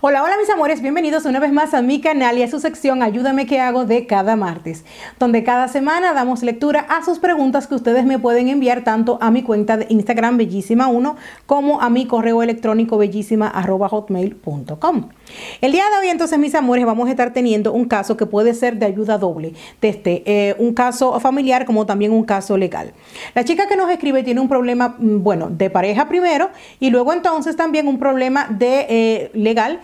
Hola, hola mis amores, bienvenidos una vez más a mi canal y a su sección Ayúdame que hago de cada martes, donde cada semana damos lectura a sus preguntas que ustedes me pueden enviar tanto a mi cuenta de Instagram bellísima1 como a mi correo electrónico bellísima.hotmail.com. El día de hoy entonces mis amores vamos a estar teniendo un caso que puede ser de ayuda doble, desde eh, un caso familiar como también un caso legal. La chica que nos escribe tiene un problema, mm, bueno, de pareja primero y luego entonces también un problema de eh, legal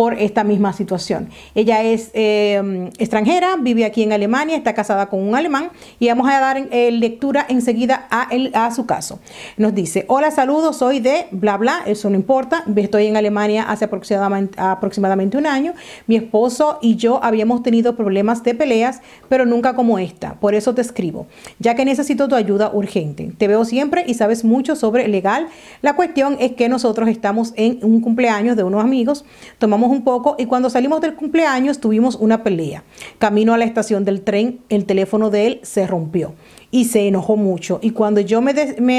por esta misma situación. Ella es em, extranjera, vive aquí en Alemania, está casada con un alemán y vamos a dar eh, lectura enseguida a, a su caso. Nos dice, hola, saludos, soy de bla bla, eso no importa, estoy en Alemania hace aproximadamente, aproximadamente un año, mi esposo y yo habíamos tenido problemas de peleas, pero nunca como esta, por eso te escribo, ya que necesito tu ayuda urgente. Te veo siempre y sabes mucho sobre legal. La cuestión es que nosotros estamos en un cumpleaños de unos amigos, tomamos un poco y cuando salimos del cumpleaños tuvimos una pelea. Camino a la estación del tren, el teléfono de él se rompió y se enojó mucho. Y cuando yo me,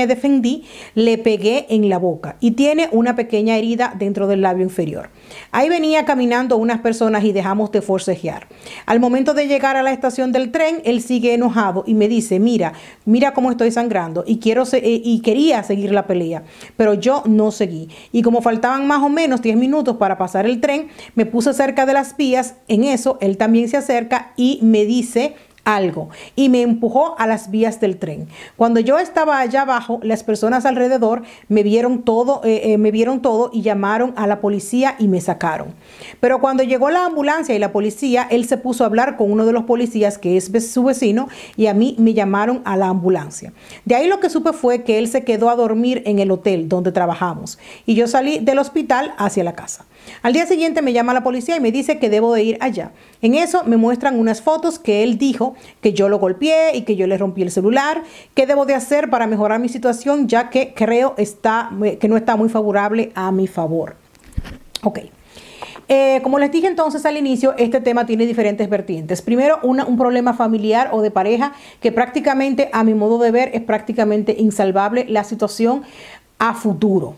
defendí, le pegué en la boca y tiene una pequeña herida dentro del labio inferior. Ahí venía caminando unas personas y dejamos de forcejear. Al momento de llegar a la estación del tren, él sigue enojado y me dice, mira, mira cómo estoy sangrando y, quiero eh, y quería seguir la pelea, pero yo no seguí. Y como faltaban más o menos 10 minutos para pasar el tren, me puse cerca de las vías. En eso, él también se acerca y me dice, algo y me empujó a las vías del tren. Cuando yo estaba allá abajo, las personas alrededor me vieron todo, eh, eh, me vieron todo y llamaron a la policía y me sacaron. Pero cuando llegó la ambulancia y la policía, él se puso a hablar con uno de los policías que es su vecino y a mí me llamaron a la ambulancia. De ahí lo que supe fue que él se quedó a dormir en el hotel donde trabajamos y yo salí del hospital hacia la casa. Al día siguiente me llama la policía y me dice que debo de ir allá. En eso me muestran unas fotos que él dijo que yo lo golpeé y que yo le rompí el celular. ¿Qué debo de hacer para mejorar mi situación ya que creo eh, que no está muy favorable a mi favor? Ok. Eh, como les dije entonces al inicio, este tema tiene diferentes vertientes. Primero, un problema familiar o de pareja que prácticamente, a mi modo de ver, es prácticamente insalvable la situación a futuro.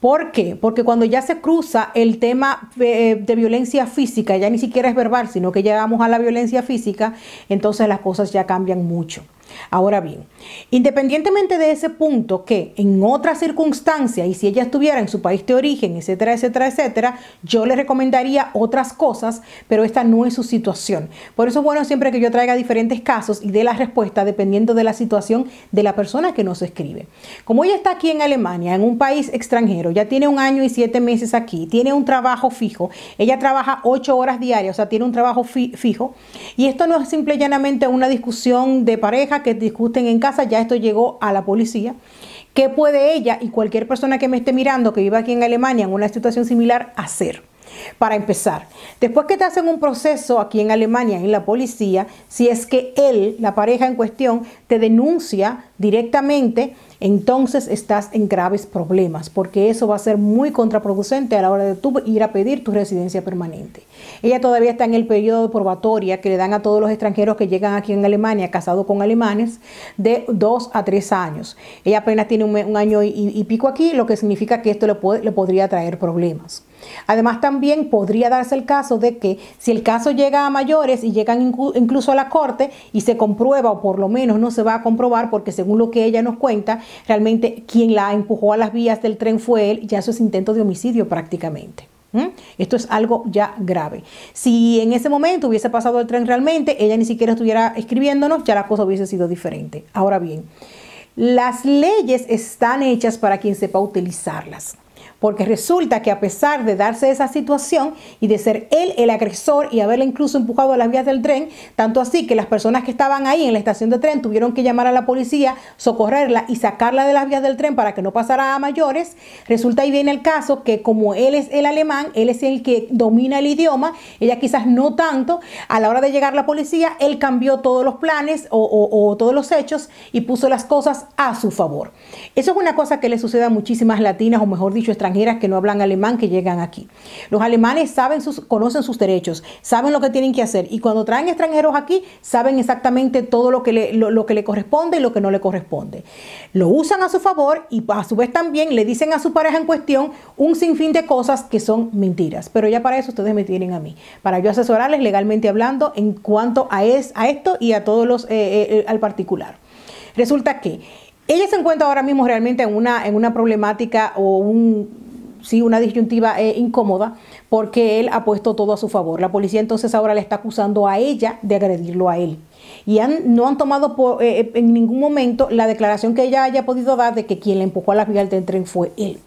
¿Por qué? Porque cuando ya se cruza el tema eh, de, violencia física, ya ni siquiera es verbal, sino que llegamos a la violencia física, entonces las cosas ya cambian mucho. Ahora bien, independientemente de ese punto que en otra circunstancia y si ella estuviera en su país de origen, etcétera, etcétera, etcétera, yo le recomendaría otras cosas, pero esta no es su situación. Por eso es bueno siempre que yo traiga diferentes casos y dé la respuesta dependiendo de la situación de la persona que nos escribe. Como ella está aquí en Alemania, en un país extranjero, ya tiene un año y siete meses aquí, tiene un trabajo fijo, ella trabaja ocho horas diarias, o sea, tiene un trabajo fijo, y esto no es simple y llanamente una discusión de pareja que discuten en casa, ya esto llegó a la policía. ¿Qué puede ella y cualquier persona que me esté mirando que viva aquí en Alemania en una situación similar hacer? Para empezar, después que te hacen un proceso aquí en Alemania, en la policía, si es que él, la pareja en cuestión, te denuncia directamente, entonces estás en graves problemas, porque eso va a ser muy contraproducente a la hora de tú ir a pedir tu residencia permanente. Ella todavía está en el periodo de probatoria que le dan a todos los extranjeros que llegan aquí en Alemania, casados con alemanes, de dos a tres años. Ella apenas tiene un, año y, y, pico aquí, lo que significa que esto le, puede, le podría traer problemas. Además, también podría darse el caso de que si el caso llega a mayores y llegan incluso a la corte y se comprueba, o por lo menos no se va a comprobar, porque según lo que ella nos cuenta, realmente quien la empujó a las vías del tren fue él, ya eso es intento de homicidio prácticamente. Esto es algo ya grave. Si en ese momento hubiese pasado el tren realmente, ella ni siquiera estuviera escribiéndonos, ya la cosa hubiese sido diferente. Ahora bien, las leyes están hechas para quien sepa utilizarlas porque resulta que a pesar de darse esa situación y de ser él el agresor y haberla incluso empujado a las vías del tren, tanto así que las personas que estaban ahí en la estación de tren tuvieron que llamar a la policía, socorrerla y sacarla de las vías del tren para que no pasara a mayores, resulta y viene el caso que como él es el alemán, él es el que domina el idioma, ella quizás no tanto, a la hora de llegar la policía, él cambió todos los planes o, o todos los hechos y puso las cosas a su favor. Eso es una cosa que le sucede a muchísimas latinas o mejor dicho, extranjeras que no hablan alemán que llegan aquí. Los alemanes saben sus, conocen sus derechos, saben lo que tienen que hacer y cuando traen extranjeros aquí saben exactamente todo lo que le, lo, que le corresponde y lo que no le corresponde. Lo usan a su favor y a su vez también le dicen a su pareja en cuestión un sinfín de cosas que son mentiras. Pero ya para eso ustedes me tienen a mí, para yo asesorarles legalmente hablando en cuanto a, es, a esto y a todos los, eh, eh, eh, al particular. Resulta que ella se encuentra ahora mismo realmente en una, en una problemática o un, sí, una disyuntiva eh, incómoda porque él ha puesto todo a su favor. La policía entonces ahora le está acusando a ella de agredirlo a él. Y han, no han tomado eh, eh, en ningún momento la declaración que ella haya podido dar de que quien le empujó a la vías del tren fue él.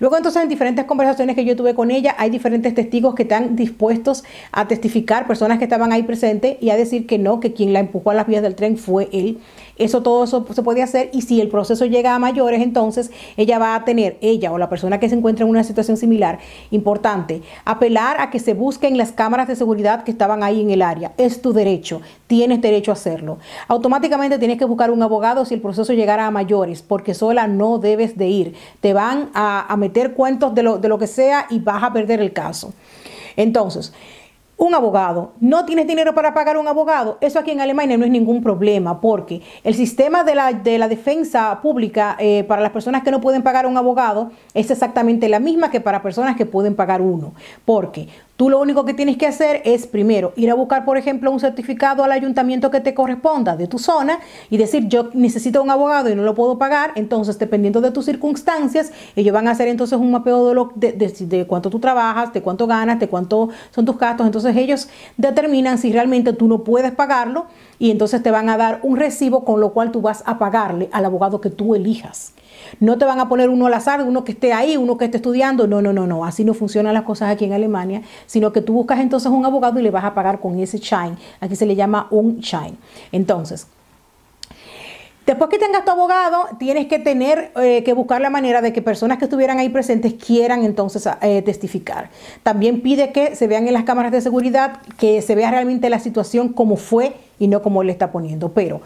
Luego entonces en diferentes conversaciones que yo tuve con ella, hay diferentes testigos que están dispuestos a testificar, personas que estaban ahí presentes y a decir que no, que quien la empujó a las vías del tren fue él. Eso todo eso se puede hacer y si el proceso llega a mayores, entonces ella va a tener, ella o la persona que se encuentra en una situación similar, importante, apelar a que se busquen las cámaras de seguridad que estaban ahí en el área. Es tu derecho, tienes derecho a hacerlo. Automáticamente tienes que buscar un abogado si el proceso llegara a mayores, porque sola no debes de ir. Te van a a, meter cuentos de lo, que sea y vas a perder el caso. Entonces, un abogado, no tienes dinero para pagar un abogado, eso aquí en Alemania no es ningún problema, porque el sistema de la, defensa pública eh, para las personas que no pueden pagar un abogado es exactamente la misma que para personas que pueden pagar uno, porque Tú lo único que tienes que hacer es primero ir a buscar, por ejemplo, un certificado al ayuntamiento que te corresponda de tu zona y decir, yo necesito un abogado y no lo puedo pagar. Entonces, dependiendo de tus circunstancias, ellos van a hacer entonces un mapeo de, cuánto tú trabajas, de cuánto ganas, de cuánto son tus gastos. Entonces, ellos determinan si realmente tú no puedes pagarlo y entonces te van a dar un recibo con lo cual tú vas a pagarle al abogado que tú elijas. No te van a poner uno al azar, uno que esté ahí, uno que esté estudiando. No, no, no, no. Así no funcionan las cosas aquí en Alemania, sino que tú buscas entonces un abogado y le vas a pagar con ese Schein. Aquí se le llama un shine. Entonces, Después que tengas tu abogado, tienes que tener eh, que buscar la manera de que personas que estuvieran ahí presentes quieran entonces eh, testificar. También pide que se vean en las cámaras de seguridad, que se vea realmente la situación como fue y no como le está poniendo. Pero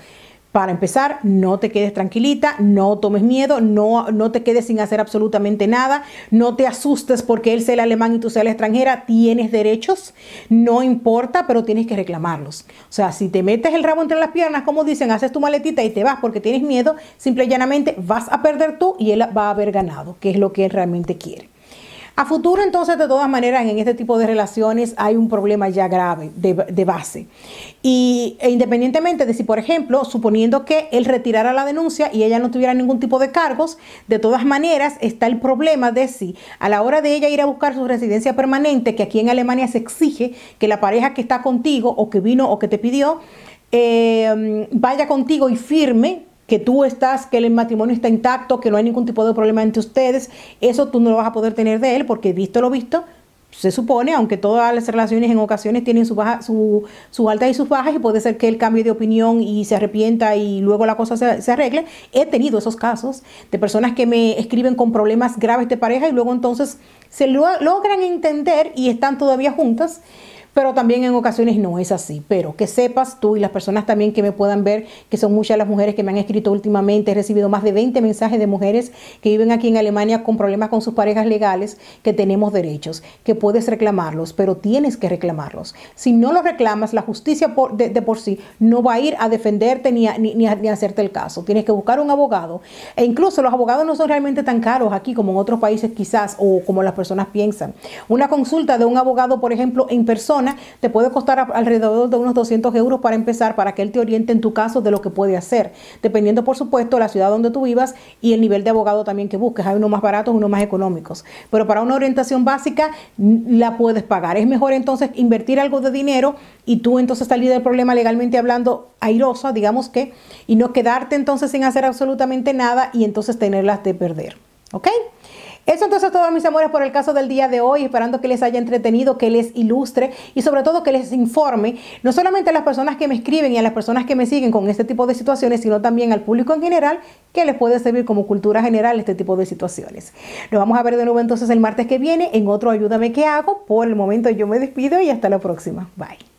para empezar, no te quedes tranquilita, no tomes miedo, no, no te quedes sin hacer absolutamente nada, no te asustes porque él sea el alemán y tú seas la extranjera, tienes derechos, no importa, pero tienes que reclamarlos. O sea, si te metes el rabo entre las piernas, como dicen, haces tu maletita y te vas porque tienes miedo, simple y llanamente vas a perder tú y él va a haber ganado, que es lo que él realmente quiere. A futuro, entonces, de todas maneras, en este tipo de relaciones hay un problema ya grave de, base. Y e independientemente de si, por ejemplo, suponiendo que él retirara la denuncia y ella no tuviera ningún tipo de cargos, de todas maneras está el problema de si a la hora de ella ir a buscar su residencia permanente, que aquí en Alemania se exige que la pareja que está contigo o que vino o que te pidió, eh, vaya contigo y firme que tú estás, que el matrimonio está intacto, que no hay ningún tipo de problema entre ustedes, eso tú no lo vas a poder tener de él porque visto lo visto, se supone, aunque todas las relaciones en ocasiones tienen sus su, su altas y sus bajas, y puede ser que él cambie de opinión y se arrepienta y luego la cosa se, se, arregle. He tenido esos casos de personas que me escriben con problemas graves de pareja y luego entonces se logran entender y están todavía juntas pero también en ocasiones no es así. Pero que sepas tú y las personas también que me puedan ver, que son muchas las mujeres que me han escrito últimamente, he recibido más de 20 mensajes de mujeres que viven aquí en Alemania con problemas con sus parejas legales, que tenemos derechos, que puedes reclamarlos, pero tienes que reclamarlos. Si no los reclamas, la justicia de, por sí no va a ir a defenderte ni ni a hacerte el caso. Tienes que buscar un abogado. E incluso los abogados no son realmente tan caros aquí como en otros países quizás o como las personas piensan. Una consulta de un abogado, por ejemplo, en persona, te puede costar alrededor de unos 200 euros para empezar, para que él te oriente en tu caso de lo que puede hacer, dependiendo por supuesto la ciudad donde tú vivas y el nivel de abogado también que busques. Hay unos más baratos, unos más económicos. Pero para una orientación básica la puedes pagar. Es mejor entonces invertir algo de dinero y tú entonces salir del problema legalmente hablando airosa, digamos que, y no quedarte entonces sin hacer absolutamente nada y entonces tenerlas de perder. ¿Ok? Eso entonces todos mis amores por el caso del día de hoy, esperando que les haya entretenido, que les ilustre y sobre todo que les informe, no solamente a las personas que me escriben y a las personas que me siguen con este tipo de situaciones, sino también al público en general, que les puede servir como cultura general este tipo de situaciones. Nos vamos a ver de nuevo entonces el martes que viene en otro Ayúdame que hago. Por el momento yo me despido y hasta la próxima. Bye.